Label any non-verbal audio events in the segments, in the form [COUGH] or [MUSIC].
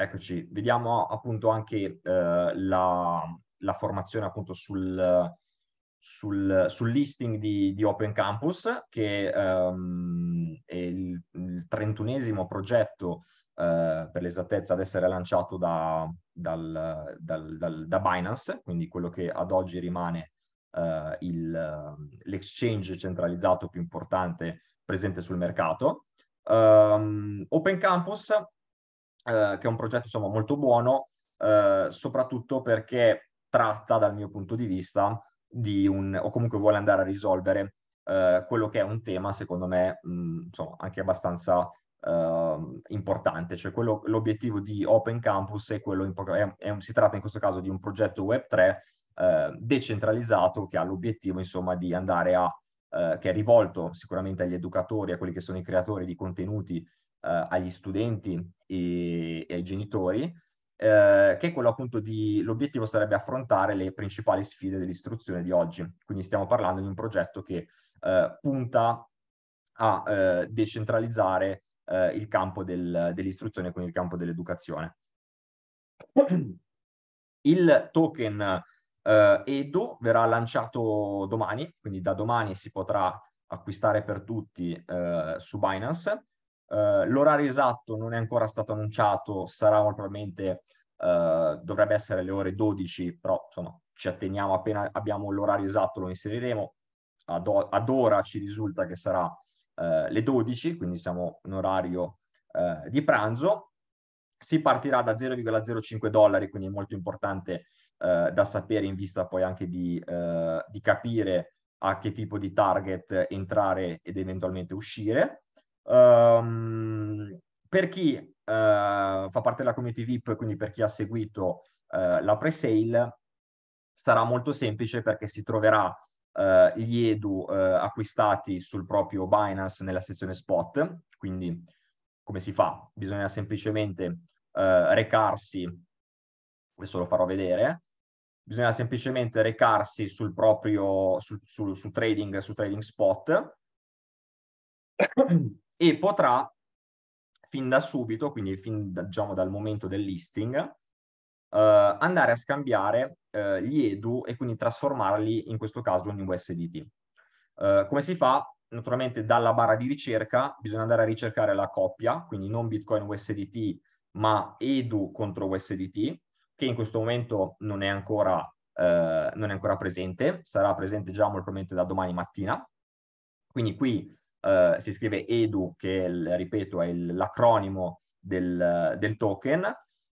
Eccoci, vediamo appunto anche eh, la, la, formazione appunto sul, sul, sul listing di, di, Open Campus, che ehm, è il, il trentunesimo progetto eh, per l'esattezza ad essere lanciato da, dal, dal, dal, da, Binance, quindi quello che ad oggi rimane eh, il, l'exchange centralizzato più importante presente sul mercato. Um, Open Campus eh, che è un progetto insomma molto buono, eh, soprattutto perché tratta dal mio punto di vista di un, o comunque vuole andare a risolvere eh, quello che è un tema secondo me mh, mm, insomma anche abbastanza ehm, importante, cioè quello, l'obiettivo di Open Campus è quello, in, è, è si tratta in questo caso di un progetto Web3 eh, decentralizzato che ha l'obiettivo insomma di andare a eh, che è rivolto sicuramente agli educatori, a quelli che sono i creatori di contenuti eh, agli studenti e, e ai genitori, eh, che è quello appunto di l'obiettivo sarebbe affrontare le principali sfide dell'istruzione di oggi. Quindi stiamo parlando di un progetto che eh, punta a eh, decentralizzare eh, il campo del, dell'istruzione, quindi il campo dell'educazione. Il token eh, Edo verrà lanciato domani, quindi da domani si potrà acquistare per tutti su Binance Uh, l'orario esatto non è ancora stato annunciato, sarà probabilmente, uh, dovrebbe essere le ore 12, però insomma ci atteniamo appena abbiamo l'orario esatto, lo inseriremo. Ad, ad ora ci risulta che sarà uh, le 12, quindi siamo in orario di pranzo. Si partirà da 0,05 dollari, quindi è molto importante da sapere in vista poi anche di, di capire a che tipo di target entrare ed eventualmente uscire. Um, per chi uh, fa parte della community VIP, quindi per chi ha seguito uh, la pre-sale, sarà molto semplice perché si troverà Uh, gli edu uh, acquistati sul proprio Binance nella sezione spot. Quindi come si fa? Bisogna semplicemente uh, recarsi, adesso lo farò vedere, bisogna semplicemente recarsi sul proprio, su, su, su trading, su trading spot e potrà fin da subito, quindi fin da, diciamo, dal momento del listing, eh, andare a scambiare eh, gli edu e quindi trasformarli in questo caso in USDT. Eh, come si fa? Naturalmente dalla barra di ricerca bisogna andare a ricercare la coppia, quindi non Bitcoin USDT ma edu contro USDT, che in questo momento non è ancora, eh, non è ancora presente, sarà presente già molto probabilmente da domani mattina. Quindi qui eh, si scrive EDU, che il, ripeto è il, l'acronimo del, del token,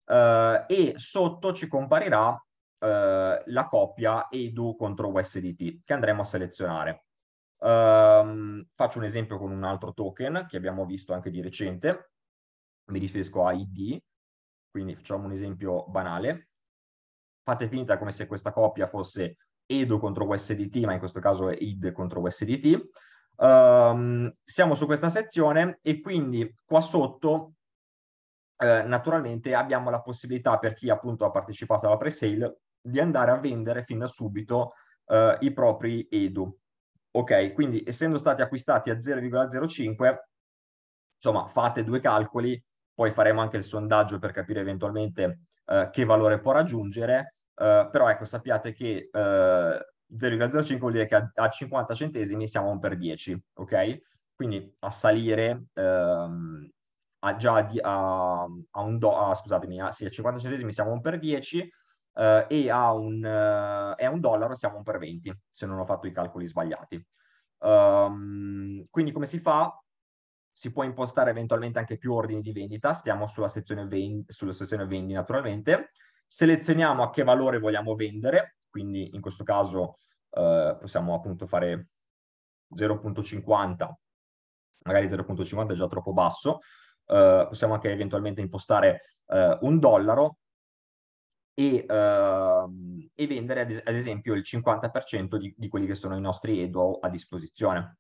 eh, e sotto ci comparirà eh, la coppia EDU contro USDT che andremo a selezionare. Ehm, faccio un esempio con un altro token che abbiamo visto anche di recente, mi riferisco a ID, quindi facciamo un esempio banale. Fate finta come se questa coppia fosse EDU contro USDT, ma in questo caso è ID contro USDT. Uh, siamo su questa sezione e quindi qua sotto eh, naturalmente abbiamo la possibilità per chi appunto ha partecipato alla pre-sale di andare a vendere fin da subito eh, i propri edu. Ok, quindi essendo stati acquistati a 0,05, insomma fate due calcoli, poi faremo anche il sondaggio per capire eventualmente eh, che valore può raggiungere, eh, però ecco sappiate che eh, 0,05 vuol dire che a, 50 centesimi siamo a per 10, ok? Quindi a salire ehm, a già di, a, a, un do, a, scusatemi, a, sì, a 50 centesimi siamo a per 10 eh, e a un, eh, a un dollaro siamo a per 20, se non ho fatto i calcoli sbagliati. Um, quindi come si fa? Si può impostare eventualmente anche più ordini di vendita, stiamo sulla sezione, vendi, sulla sezione vendi naturalmente, selezioniamo a che valore vogliamo vendere, quindi in questo caso eh, possiamo appunto fare 0.50, magari 0.50 è già troppo basso, eh, possiamo anche eventualmente impostare eh, un dollaro e, ehm, e vendere ad, es- ad, esempio il 50% di, di, quelli che sono i nostri EDO a disposizione.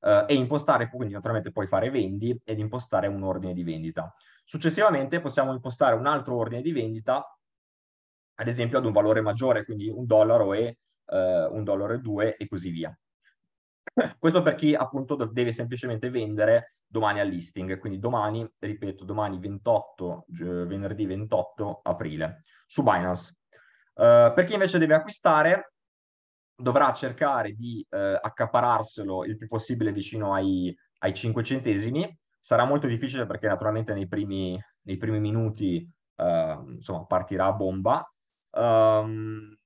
Uh, e impostare, quindi naturalmente puoi fare vendi ed impostare un ordine di vendita. Successivamente possiamo impostare un altro ordine di vendita ad esempio ad un valore maggiore, quindi un dollaro e eh, un dollaro e due e così via. [CLEARS THROAT] Questo per chi appunto deve semplicemente vendere domani al listing, quindi domani, ripeto, domani 28, venerdì 28 aprile su Binance. Uh, per chi invece deve acquistare dovrà cercare di uh, accapararselo il più possibile vicino ai, ai 5 centesimi, sarà molto difficile perché naturalmente nei primi, nei primi minuti uh, insomma, partirà a bomba, Um,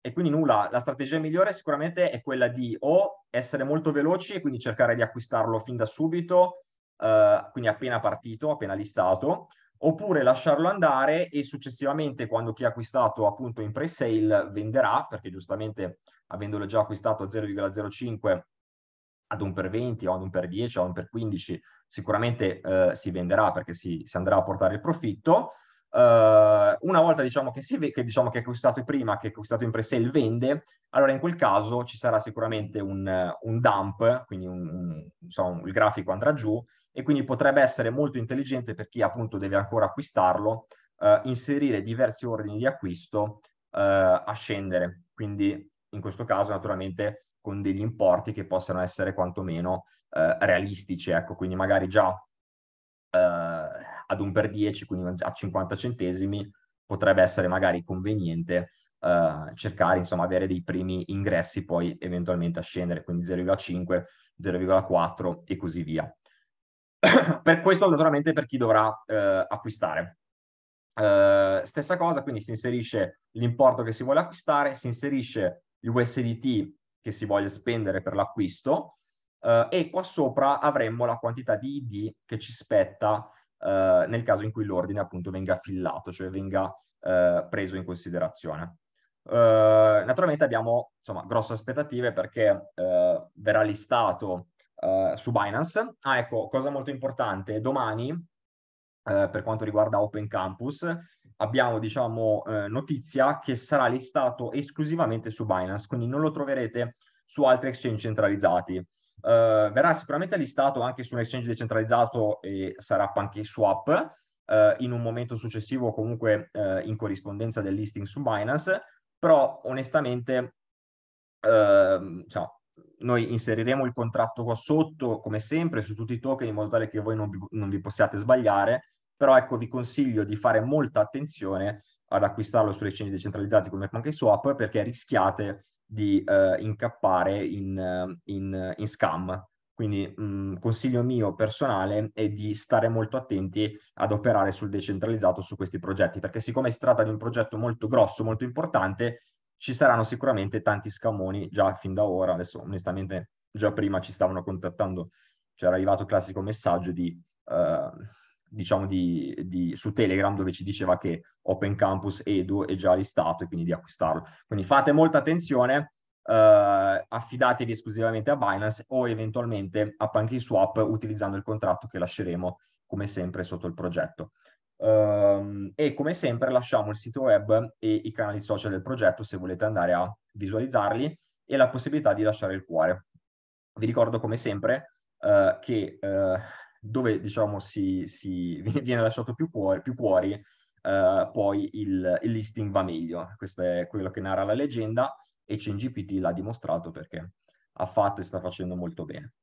e quindi nulla, la strategia migliore sicuramente è quella di o essere molto veloci e quindi cercare di acquistarlo fin da subito, eh, quindi appena partito, appena listato, oppure lasciarlo andare e successivamente quando chi ha acquistato appunto in pre-sale venderà, perché giustamente avendolo già acquistato a 0,05 ad un per 20 o ad un per 10 o ad un per 15 sicuramente eh, si venderà perché si, si andrà a portare il profitto. Eh, una volta diciamo che, si, che, diciamo che è acquistato prima, che è acquistato in pre-sale, il vende, allora in quel caso ci sarà sicuramente un, un dump, quindi un, un, insomma, il grafico andrà giù e quindi potrebbe essere molto intelligente per chi appunto deve ancora acquistarlo, eh, inserire diversi ordini di acquisto eh, a scendere. Quindi in questo caso naturalmente con degli importi che possano essere quantomeno eh, realistici, ecco, quindi magari già eh, ad un per 10, quindi a 50 centesimi, potrebbe essere magari conveniente eh, cercare, insomma, avere dei primi ingressi poi eventualmente a scendere, quindi 0,5, 0,4 e così via. [COUGHS] per questo naturalmente per chi dovrà eh, acquistare. Eh, stessa cosa, quindi si inserisce l'importo che si vuole acquistare, si inserisce USDT che si voglia spendere per l'acquisto, Uh, e qua sopra avremmo la quantità di ID che ci spetta eh, nel caso in cui l'ordine appunto venga fillato, cioè venga eh, preso in considerazione. Uh, naturalmente abbiamo insomma, grosse aspettative perché uh, verrà listato uh, su Binance. Ah, ecco, cosa molto importante, domani per quanto riguarda Open Campus abbiamo diciamo notizia che sarà listato esclusivamente su Binance, quindi non lo troverete su altri exchange centralizzati. Eh, verrà sicuramente listato anche su un exchange decentralizzato e sarà PancakeSwap eh, in un momento successivo comunque eh, in corrispondenza del listing su Binance, però onestamente ehm, diciamo, noi inseriremo il contratto qua sotto come sempre su tutti i token in modo tale che voi non vi, non vi possiate sbagliare, però ecco vi consiglio di fare molta attenzione ad acquistarlo sulle exchange decentralizzati come PancakeSwap perché rischiate di eh, incappare in, in, in, scam. Quindi mh, mm, consiglio mio personale è di stare molto attenti ad operare sul decentralizzato su questi progetti, perché siccome si tratta di un progetto molto grosso, molto importante, ci saranno sicuramente tanti scamoni già fin da ora. Adesso onestamente già prima ci stavano contattando, c'era arrivato il classico messaggio di... Uh, diciamo di, di, su Telegram dove ci diceva che Open Campus Edu è già listato e quindi di acquistarlo. Quindi fate molta attenzione, eh, affidatevi esclusivamente a Binance o eventualmente a PancakeSwap utilizzando il contratto che lasceremo come sempre sotto il progetto. Um, e come sempre lasciamo il sito web e i canali social del progetto se volete andare a visualizzarli e la possibilità di lasciare il cuore. Vi ricordo come sempre uh, che uh, dove diciamo si, si [LAUGHS] viene lasciato più, cuore, più cuori, eh, poi il, il, listing va meglio. Questo è quello che narra la leggenda e CNGPT l'ha dimostrato perché ha fatto e sta facendo molto bene.